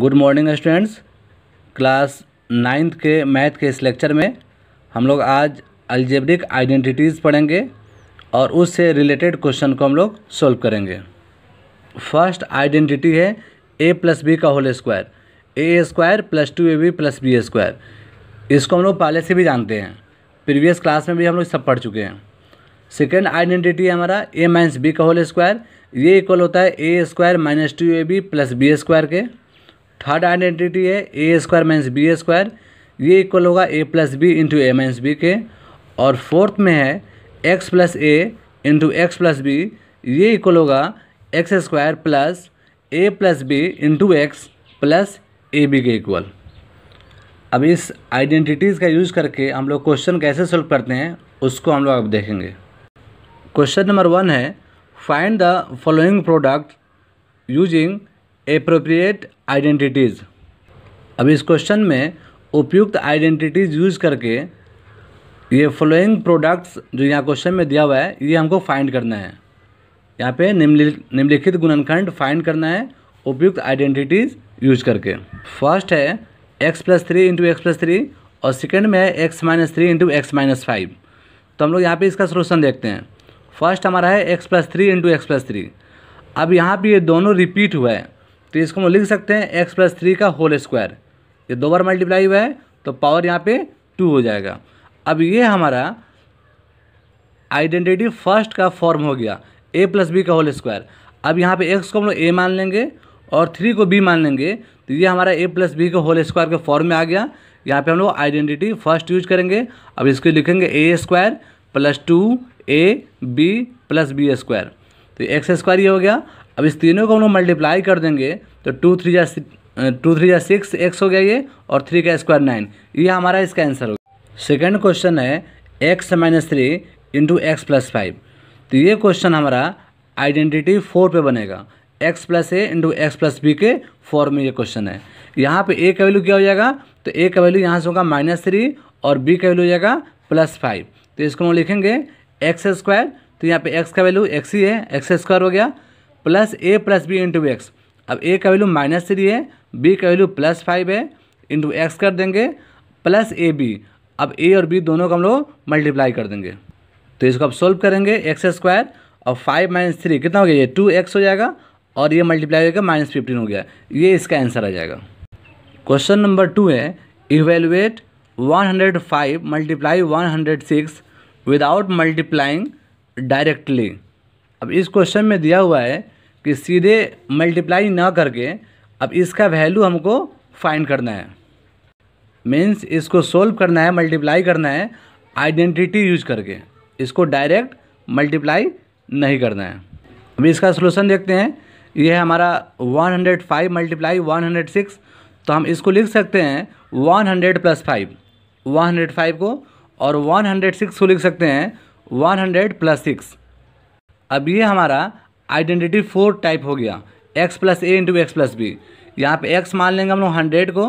good morning students class ninth के math के इस लेक्चर में हम लोग आज अल्जेब्रिक आइडेंटिटीज़ पढ़ेंगे और उससे रिलेटेड क्वेश्चन को हम लोग सॉल्व करेंगे फर्स्ट आइडेंटिटी है ए प्लस बी का whole square a square plus two a b plus b square इसको हम लोग पहले से भी जानते हैं प्रीवियस क्लास में भी हम लोग सब पढ़ चुके हैं सेकेंड आइडेंटिटी है हमारा ए माइनस बी का होल स्क्वायर ये इक्वल होता है a square minus two a b plus b square के थर्ड आइडेंटिटी है a square minus b square ये इक्वल होगा a plus b into a minus b के और फोर्थ में है x plus a into x plus b ये equal होगा x square plus a plus b into x plus a b के equal अब इस आइडेंटिटीज़ का यूज़ करके हम लोग क्वेश्चन कैसे सोल्व करते हैं उसको हम लोग अब देखेंगे क्वेश्चन नंबर वन है find the following product using appropriate identities अब इस क्वेश्चन में उपयुक्त आइडेंटिटीज़ यूज करके ये फॉलोइंग प्रोडक्ट्स जो यहाँ क्वेश्चन में दिया हुआ है ये हमको फाइंड करना है यहाँ पे निम्नलिखित गुणनखंड फाइंड करना है उपयुक्त आइडेंटिटीज़ यूज करके फर्स्ट है x plus three into x plus three और सेकेंड में है x minus three into x minus five तो हम लोग यहाँ पे इसका सोल्यूशन देखते हैं फर्स्ट हमारा है x plus three into x plus three अब यहाँ पे ये दोनों रिपीट हुआ है तो इसको हम लिख सकते हैं एक्स प्लस थ्री का होल स्क्वायर ये दो बार मल्टीप्लाई हुआ है तो पावर यहाँ पे टू हो जाएगा अब ये हमारा आइडेंटिटी फर्स्ट का फॉर्म हो गया ए प्लस बी का होल स्क्वायर अब यहाँ पे एक्स को हम लोग ए मान लेंगे और थ्री को बी मान लेंगे तो ये हमारा ए प्लस बी का होल स्क्वायर के फॉर्म में आ गया यहाँ पे हम लोग आइडेंटिटी फर्स्ट यूज करेंगे अब इसको लिखेंगे a square plus two a b plus b square तो एक्स स्क्वायर ये हो गया अब इस तीनों को हम लोग मल्टीप्लाई कर देंगे तो टू थ्री या टू थ्री या सिक्स एक्स हो गया ये और थ्री का स्क्वायर नाइन ये हमारा इसका आंसर होगा सेकेंड क्वेश्चन है x minus three into x plus five तो ये क्वेश्चन हमारा आइडेंटिटी फोर पे बनेगा x plus a into x plus b के फोर में ये क्वेश्चन है यहाँ पे ए का वैल्यू क्या हो जाएगा तो ए का वैल्यू यहाँ से होगा माइनस थ्री और बी का वैल्यू हो जाएगा प्लस फाइव तो इसको हम लिखेंगे एक्स स्क्वायर तो यहाँ पे एक्स का वैल्यू एक्स ही है एक्स स्क्वायर हो गया plus a plus b into x अब ए का वैल्यू माइनस थ्री है बी का वैल्यू प्लस फाइव है इंटू एक्स कर देंगे प्लस ए बी अब ए और बी दोनों को हम लोग मल्टीप्लाई कर देंगे तो इसको अब सोल्व करेंगे एक्स स्क्वायर और फाइव माइनस थ्री कितना हो गया ये टू एक्स हो जाएगा और ये मल्टीप्लाई होगा माइनस फिफ्टीन हो गया ये इसका आंसर आ जाएगा क्वेश्चन नंबर टू है evaluate one hundred five multiply one hundred six without multiplying directly अब इस क्वेश्चन में दिया हुआ है कि सीधे मल्टीप्लाई ना करके अब इसका वैल्यू हमको फाइंड करना है मीन्स इसको सोल्व करना है मल्टीप्लाई करना है आइडेंटिटी यूज करके इसको डायरेक्ट मल्टीप्लाई नहीं करना है अभी इसका सोल्यूशन देखते हैं ये है हमारा 105 हंड्रेड फाइव मल्टीप्लाई वन तो हम इसको लिख सकते हैं 100 हंड्रेड प्लस फाइव वन को और 106 को लिख सकते हैं 100 हंड्रेड प्लस सिक्स अब ये हमारा आइडेंटिटी फोर टाइप हो गया x plus a into x plus b यहाँ पे एक्स मान लेंगे हम लोग हंड्रेड को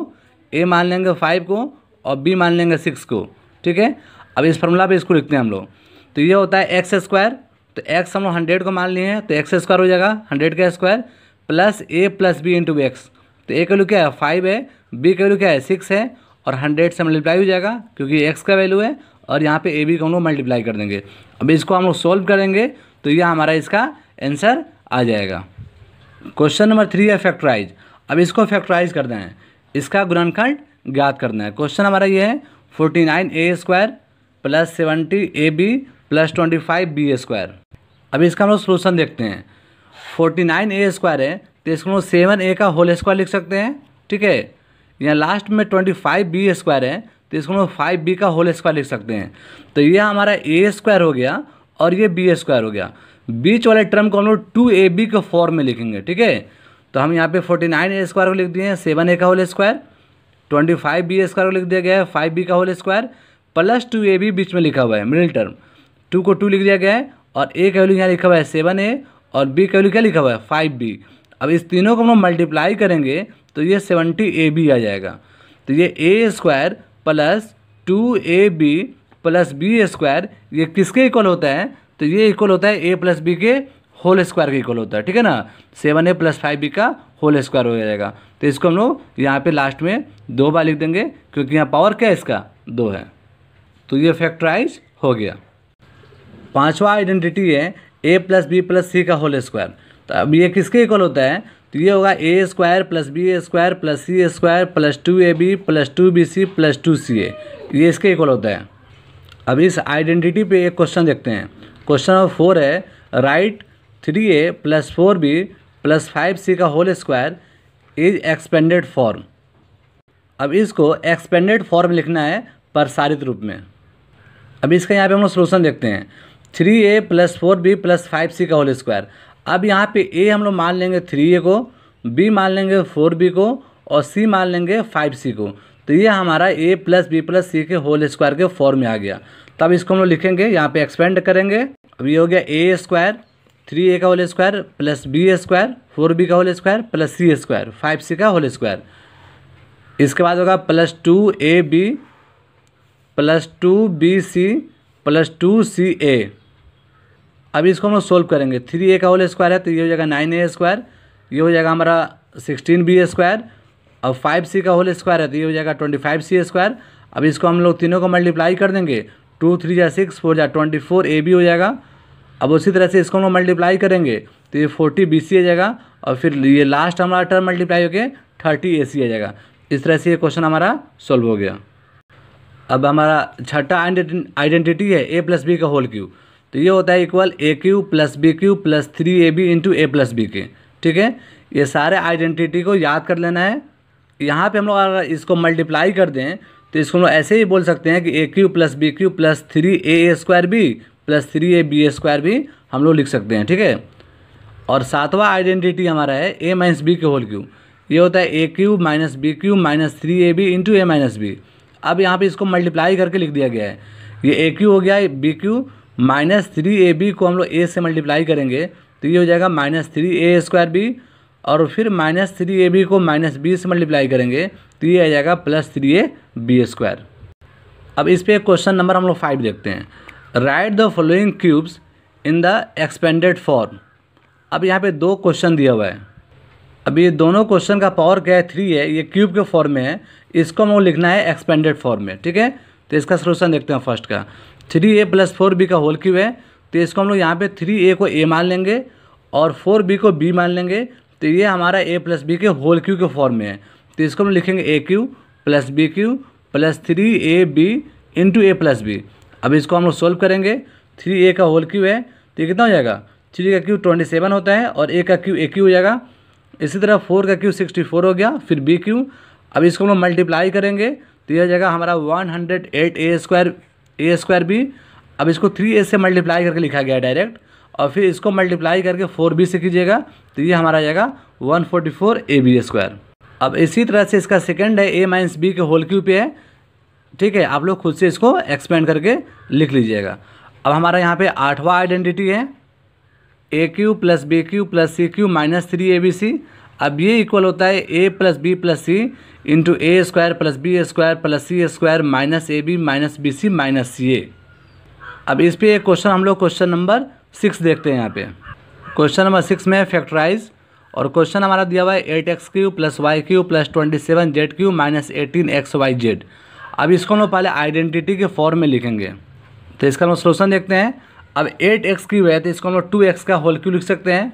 ए मान लेंगे फाइव को और बी मान लेंगे सिक्स को ठीक है अब इस फार्मूला पे इसको लिखते हैं हम लोग तो ये होता है एक्स स्क्वायर तो एक्स हम लोग हंड्रेड को मान लिए हैं तो एक्स स्क्वायर हो जाएगा हंड्रेड का square plus a plus b into x तो ए का वैल्यू क्या है फाइव है बी का वैल्यू क्या है सिक्स है और हंड्रेड से मल्टीप्लाई हो जाएगा क्योंकि एक्स का वैल्यू है और यहाँ पे ए बी को हम लोग मल्टीप्लाई कर देंगे अब इसको हम लोग सोल्व करेंगे तो यह हमारा इसका आंसर आ जाएगा क्वेश्चन नंबर थ्री है फैक्टराइज अब इसको फैक्टराइज करना है इसका गुणनखंड ज्ञात करना है क्वेश्चन हमारा ये है forty nine a square plus seventy a b plus twenty five b square अब इसका हम लोग सोल्यूशन देखते हैं फोर्टी नाइन ए स्क्वायर है तो इसको हम लोग सेवन ए का होल स्क्वायर लिख सकते हैं ठीक है यहाँ लास्ट में ट्वेंटी फाइव बी स्क्वायर है तो इसको हम लोग फाइव बी का होल स्क्वायर लिख सकते हैं तो ये हमारा ए स्क्वायर हो गया और ये बी स्क्वायर हो गया बीच वाले टर्म को हम लोग टू ए बी के फॉर्म में लिखेंगे ठीक है तो हम यहाँ पे फोर्टी नाइन ए स्क्वायर को लिख दिए हैं सेवन ए का whole square twenty five b square को लिख दिया गया है फाइव बी का whole square plus two a b बीच में लिखा हुआ है मिडिल टर्म टू को टू लिख दिया गया है और ए का वैल्यू यहाँ लिखा हुआ है सेवन ए और बी का वैल्यू क्या लिखा हुआ है फाइव बी अब इस तीनों को हम लोग मल्टीप्लाई करेंगे तो ये सेवनटी ए बी आ जाएगा तो ये a square plus two a b plus b square ये किसके इक्वल होता है तो ये इक्वल होता है ए प्लस बी के होल स्क्वायर के इक्वल होता है ठीक है ना seven a plus five b का होल स्क्वायर हो जाएगा तो इसको हम लोग यहाँ पे लास्ट में दो बार लिख देंगे क्योंकि यहाँ पावर क्या है इसका दो है तो ये फैक्टराइज हो गया पांचवा आइडेंटिटी है a plus b plus c का होल स्क्वायर तो अब ये किसके इक्वल होता है तो ये होगा a square plus b a square plus c square plus two a b plus two b c plus two c a ये इसके इक्वल होता है अब इस आइडेंटिटी पे एक क्वेश्चन देखते हैं क्वेश्चन नंबर फोर है write three a plus four b plus five c का whole square is expanded form अब इसको एक्सपेंडेड फॉर्म लिखना है प्रसारित रूप में अब इसका यहाँ पे हम लोग सोल्यूशन देखते हैं three a plus four b plus five c का होल स्क्वायर अब यहाँ पे ए हम लोग मान लेंगे थ्री ए को बी मान लेंगे फोर बी को और सी मान लेंगे फाइव सी को तो ये हमारा a plus b plus c के होल स्क्वायर के फॉर्म में आ गया तब इसको हम लोग लिखेंगे यहाँ पे एक्सपेंड करेंगे अब ये हो गया ए स्क्वायर थ्री ए का whole square plus b square four b का whole square plus c square five c का होल स्क्वायर इसके बाद होगा plus two a b plus two b c plus two c a अब इसको हम लोग सोल्व करेंगे थ्री ए का होल स्क्वायर है तो ये हो जाएगा नाइन ए स्क्वायर ये हो जाएगा हमारा सिक्सटीन बी स्क्वायर अब फाइव सी का होल स्क्वायर है तो ये हो जाएगा ट्वेंटी फाइव सी स्क्वायर अब इसको हम लोग तीनों को मल्टीप्लाई कर देंगे टू थ्री या सिक्स फोर या ट्वेंटी फोर ए बी हो जाएगा अब उसी तरह से इसको हम लोग मल्टीप्लाई करेंगे तो ये फोर्टी बी सी आ जाएगा और फिर ये लास्ट हमारा टर्म मल्टीप्लाई होकर थर्टी ए सी आ जाएगा इस तरह से ये क्वेश्चन हमारा सॉल्व हो गया अब हमारा छठा आइडेंटिटी है ए प्लस बी का होल क्यू तो ये होता है equal a cube plus b cube plus three a b into a plus b के ठीक है ये सारे आइडेंटिटी को याद कर लेना है यहाँ पे हम लोग अगर इसको मल्टीप्लाई कर दें तो इसको हम लोग ऐसे ही बोल सकते हैं कि a cube plus b cube plus three a a square b plus three a b a square भी हम लोग लिख सकते हैं ठीक है और सातवां आइडेंटिटी हमारा है ए माइनस बी के होल क्यू ये होता है a cube minus b cube minus three a b into a minus b अब यहाँ पे इसको मल्टीप्लाई करके लिख दिया गया है ये ए क्यू हो गया b cube minus three a b को हम लोग ए से मल्टीप्लाई करेंगे तो ये हो जाएगा minus three a square b और फिर माइनस थ्री ए बी को माइनस बी से मल्टीप्लाई करेंगे तो ये आ जाएगा plus three a b square अब इस पर क्वेश्चन नंबर हम लोग फाइव देखते हैं write the following cubes in the expanded form अब यहाँ पे दो क्वेश्चन दिया हुआ है अब ये दोनों क्वेश्चन का पावर क्या है थ्री है ये क्यूब के फॉर्म में है इसको हम लोग लिखना है एक्सपेंडेड फॉर्म में ठीक है तो इसका सोल्यूशन देखते हैं फर्स्ट का three a plus four b का होल क्यूब है तो इसको हम लोग यहाँ पे थ्री ए को ए मान लेंगे और फोर बी को बी मान लेंगे तो ये हमारा ए प्लस बी के होल क्यू के फॉर्म में है तो इसको हम लिखेंगे a cube plus b cube plus three a b into a plus b अब इसको हम लोग सोल्व करेंगे थ्री ए का होल क्यू है तो ये कितना हो जाएगा थ्री का क्यू ट्वेंटी सेवन होता है और ए का क्यू ए क्यू हो जाएगा इसी तरह फोर का क्यू सिक्सटी फोर हो गया फिर बी क्यू अब इसको हम लोग मल्टीप्लाई करेंगे तो यह जगह हमारा one hundred eight a square a square b अब इसको थ्री ए से मल्टीप्लाई करके लिखा गया डायरेक्ट और फिर इसको मल्टीप्लाई करके फोर बी से कीजिएगा तो ये हमारा आ जाएगा one forty four a b square अब इसी तरह से इसका सेकेंड है ए माइनस बी के होल क्यू पे है ठीक है आप लोग खुद से इसको एक्सपेंड करके लिख लीजिएगा अब हमारा यहाँ पे आठवा आइडेंटिटी है a cube plus b cube plus c cube minus three a b c अब ये इक्वल होता है a plus b plus c into a square plus b square plus c square minus a b minus b c minus c a अब इस पर एक question हम लोग क्वेश्चन नंबर सिक्स देखते हैं यहाँ पे क्वेश्चन नंबर सिक्स में फैक्टराइज और क्वेश्चन हमारा दिया हुआ है eight x cube plus y cube plus twenty seven z cube minus eighteen x y z अब इसको हम लोग पहले आइडेंटिटी के फॉर्म में लिखेंगे तो इसका हम लोग सोल्यूशन देखते हैं अब एट एक्स क्यू है तो इसको हम लोग टू एक्स का होल क्यू लिख सकते हैं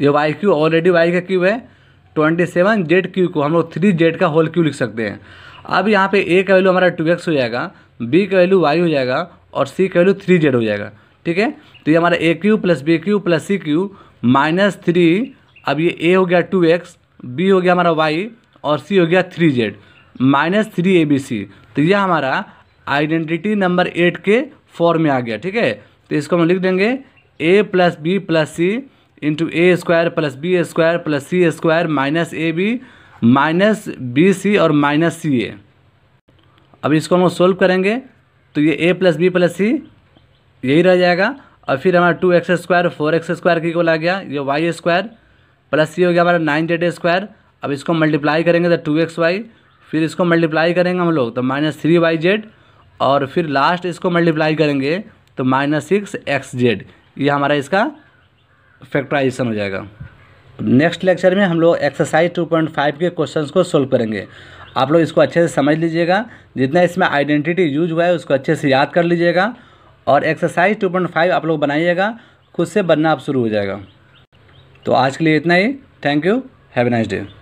ये वाई क्यू ऑलरेडी वाई का क्यू है ट्वेंटी सेवन जेड क्यू को हम लोग थ्री जेड का होल क्यू लिख सकते हैं अब यहाँ पर ए का वैल्यू हमारा टू एक्स हो जाएगा बी का वैल्यू वाई हो जाएगा और सी का वैल्यू थ्री जेड हो जाएगा ठीक है तो ये हमारा a cube plus b cube plus c cube minus three अब ये ए हो गया टू एक्स बी हो गया हमारा वाई और सी हो गया three z minus three a b c तो यह हमारा आइडेंटिटी नंबर एट के फॉर्म में आ गया ठीक है तो इसको हम लिख देंगे a plus b plus c into a square plus b square plus c square minus a b minus b c और माइनस सी ए अब इसको हम सोल्व करेंगे तो ये a plus b plus c यही रह जाएगा और फिर हमारा two x square four x square की को ला गया ये वाई स्क्वायर प्लस ये हो गया हमारा नाइन जेड स्क्वायर अब इसको मल्टीप्लाई करेंगे तो टू एक्स वाई फिर इसको मल्टीप्लाई करेंगे हम लोग तो माइनस थ्री वाई जेड और फिर लास्ट इसको मल्टीप्लाई करेंगे तो माइनस सिक्स एक्स जेड ये हमारा इसका फैक्ट्राइजेशन हो जाएगा नेक्स्ट लेक्चर में हम लोग एक्सरसाइज टू पॉइंट फाइव के क्वेश्चन को सोल्व करेंगे आप लोग इसको अच्छे से समझ लीजिएगा जितना इसमें आइडेंटिटी यूज हुआ है उसको अच्छे से याद कर लीजिएगा और एक्सरसाइज टू पॉइंट फाइव आप लोग बनाइएगा खुद से बनना आप शुरू हो जाएगा तो आज के लिए इतना ही thank you have nice day